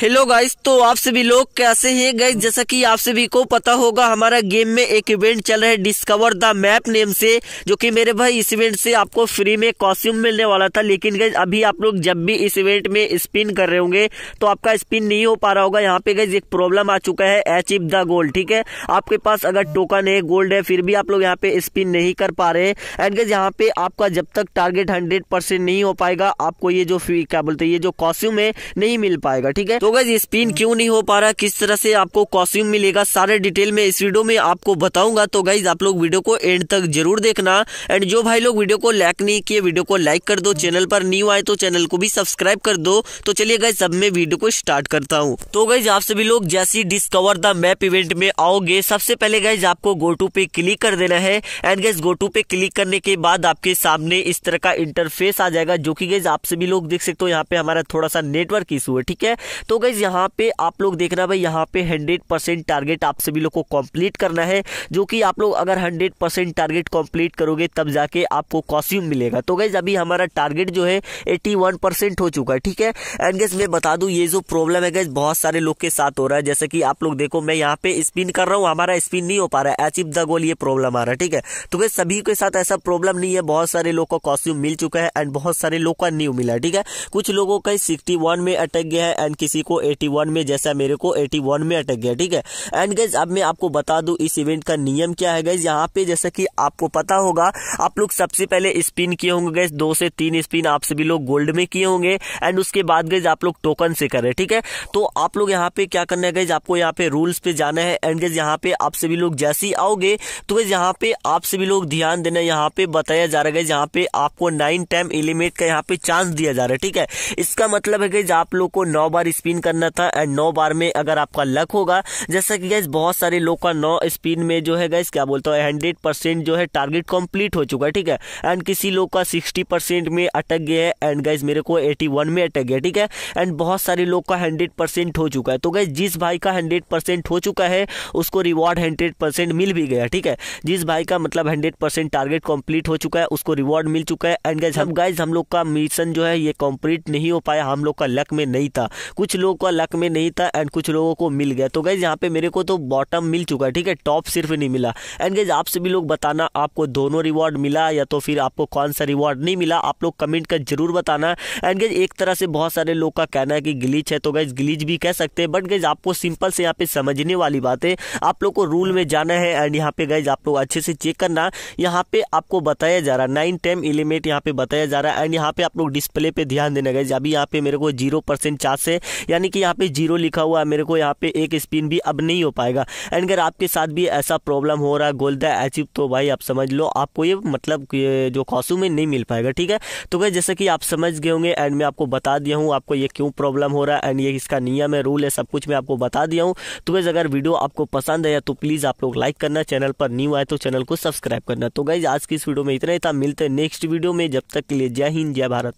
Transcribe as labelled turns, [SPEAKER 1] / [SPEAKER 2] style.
[SPEAKER 1] hello guys तो आप सभी लोग कैसे हैं गाइस जैसा कि आप सभी को पता होगा हमारा गेम में एक इवेंट चल रहा है डिस्कवर द मैप नेम से जो कि मेरे भाई इस इवेंट से आपको फ्री में कॉस्ट्यूम मिलने वाला था लेकिन गाइस अभी आप लोग जब भी इस इवेंट में स्पिन कर रहे होंगे तो आपका स्पिन नहीं हो पा रहा होगा यहाँ पे गाइज एक प्रॉब्लम आ चुका है अचीव द गोल्ड ठीक है आपके पास अगर टोकन है गोल्ड है फिर भी आप लोग यहाँ पे स्पिन नहीं कर पा रहे एंड गाइज यहाँ पे आपका जब तक टारगेट हंड्रेड नहीं हो पाएगा आपको ये जो क्या बोलते हैं ये जो कॉस्ट्यूम है नहीं मिल पाएगा ठीक है तो तो गज स्पिन क्यों नहीं हो पा रहा किस तरह से आपको कॉस्ट्यूम मिलेगा सारे डिटेल में इस वीडियो में आपको बताऊंगा तो गाइज आप लोग वीडियो को एंड तक जरूर देखना एंड जो भाई लोग वीडियो को लाइक नहीं किए वीडियो को लाइक कर दो चैनल पर न्यू आए तो चैनल को भी सब्सक्राइब कर दो तो चलिए गाइज अब मैं वीडियो को स्टार्ट करता हूँ तो गाइज आप सभी लोग जैसी डिस्कवर द मैप इवेंट में आओगे सबसे पहले गाइज आपको गोटू पे क्लिक कर देना है एंड गाइज गोटू पे क्लिक करने के बाद आपके सामने इस तरह का इंटरफेस आ जाएगा जो की गाइज आप सभी लोग देख सकते हो यहाँ पे हमारा थोड़ा सा नेटवर्क इशू है ठीक है तो गाइज तो यहाँ पे आप लोग देखना भाई यहाँ पे हंड्रेड परसेंट टारगेट आप सभी लोग को कंप्लीट करना है जो कि आप लोग अगर हंड्रेड परसेंट टारगेट कंप्लीट करोगे तब जाके आपको कॉस्ट्यूम मिलेगा तो गाइज अभी हमारा टारगेट जो है एट्टी वन परसेंट हो चुका है ठीक है एंड गैस मैं बता दूँ ये जो प्रॉब्लम है गैस बहुत सारे लोग के साथ हो रहा है जैसे कि आप लोग देखो मैं यहाँ पे स्पिन कर रहा हूँ हमारा स्पिन नहीं हो पा रहा है अचीव द गोल ये प्रॉब्लम आ रहा है ठीक है तो गैस सभी के साथ ऐसा प्रॉब्लम नहीं है बहुत सारे लोग को कॉस्ट्यूम मिल चुका है एंड बहुत सारे लोग का न्यू मिला ठीक है कुछ लोगों का सिक्सटी में अटक गया है एंड किसी को 81 में जैसा मेरे को 81 में अटक गया ठीक है एंड गैस अब मैं आपको बता दू इस इवेंट का नियम क्या है गैस यहाँ पे जैसा की आपको पता होगा आप लोग सबसे पहले स्पिन किए होंगे गैस दो से तीन स्पिन आप सभी लोग गोल्ड में किए होंगे एंड उसके बाद गैस आप लोग टोकन से करे ठीक है तो आप लोग यहाँ पे क्या करना है गैस आपको यहाँ पे रूल्स पे जाना है एंड गैस यहाँ पे आप सभी लोग जैसे ही आओगे तो गैस यहाँ पे आप सभी लोग ध्यान देना यहाँ पे बताया जा रहा है गैज यहाँ पे आपको नाइन टाइम एलिमेट का यहाँ पे चांस दिया जा रहा है ठीक है इसका मतलब है गैज आप लोग को नौ बार स्पिन स्पिन करना था एंड नौ बार में अगर आपका लक होगा जैसा कि गैस बहुत सारे लोग का नौ स्पिन में जो है गैस क्या बोलता हूँ हंड्रेड परसेंट जो है टारगेट कंप्लीट हो चुका है ठीक है एंड किसी लोग का सिक्सटी परसेंट में अटक गया है एंड गैस मेरे को एटी वन में अटक गया ठीक है एंड बहुत सारे लोग का हंड्रेड परसेंट हो चुका है तो गैस जिस भाई का हंड्रेड परसेंट हो चुका है उसको रिवॉर्ड हंड्रेड परसेंट मिल भी गया ठीक है जिस भाई का मतलब हंड्रेड परसेंट टारगेट कंप्लीट हो चुका है उसको रिवॉर्ड मिल चुका है एंड गैस हम गैस हम लोग का मिशन जो है ये कंप्लीट नहीं हो पाया हम लोग का लक में नहीं था कुछ लोग लोगों का लक में नहीं था एंड कुछ लोगों को मिल गया तो गैज यहाँ पे मेरे को तो बॉटम मिल चुका है ठीक है टॉप सिर्फ नहीं मिला एंड गैज आप सभी लोग बताना आपको दोनों रिवॉर्ड मिला या तो फिर आपको कौन सा रिवॉर्ड नहीं मिला आप लोग कमेंट कर जरूर बताना एंड गैज एक तरह से बहुत सारे लोग का कहना है कि ग्लिच है तो गैज ग्लिच भी कह सकते हैं बट गैज आपको सिंपल से यहाँ पे समझने वाली बात है आप लोग को रूल में जाना है एंड यहाँ पे गैज आप लोग अच्छे से चेक करना यहाँ पे आपको बताया जा रहा है नाइन टेन एलिमेंट यहाँ पे बताया जा रहा है एंड यहाँ पे आप लोग डिस्प्ले पे ध्यान देना गैज अभी यहाँ पे मेरे को जीरो परसेंट चांस है या यानी कि यहाँ पे जीरो लिखा हुआ है मेरे को यहाँ पे एक स्पिन भी अब नहीं हो पाएगा एंड अगर आपके साथ भी ऐसा प्रॉब्लम हो रहा है गोल अचीव तो भाई आप समझ लो आपको ये मतलब ये जो कॉस्म में नहीं मिल पाएगा ठीक है तो भाई जैसे कि आप समझ गए होंगे एंड मैं आपको बता दिया हूँ आपको ये क्यों प्रॉब्लम हो रहा है एंड ये इसका नियम है रूल है सब कुछ मैं आपको बता दिया हूँ तो भाई अगर वीडियो आपको पसंद आया तो प्लीज़ आप लोग लाइक करना चैनल पर न्यू आए तो चैनल को सब्सक्राइब करना तो गैज आज की इस वीडियो में इतना ही था मिलते हैं नेक्स्ट वीडियो में जब तक के लिए जय हिंद जय भारत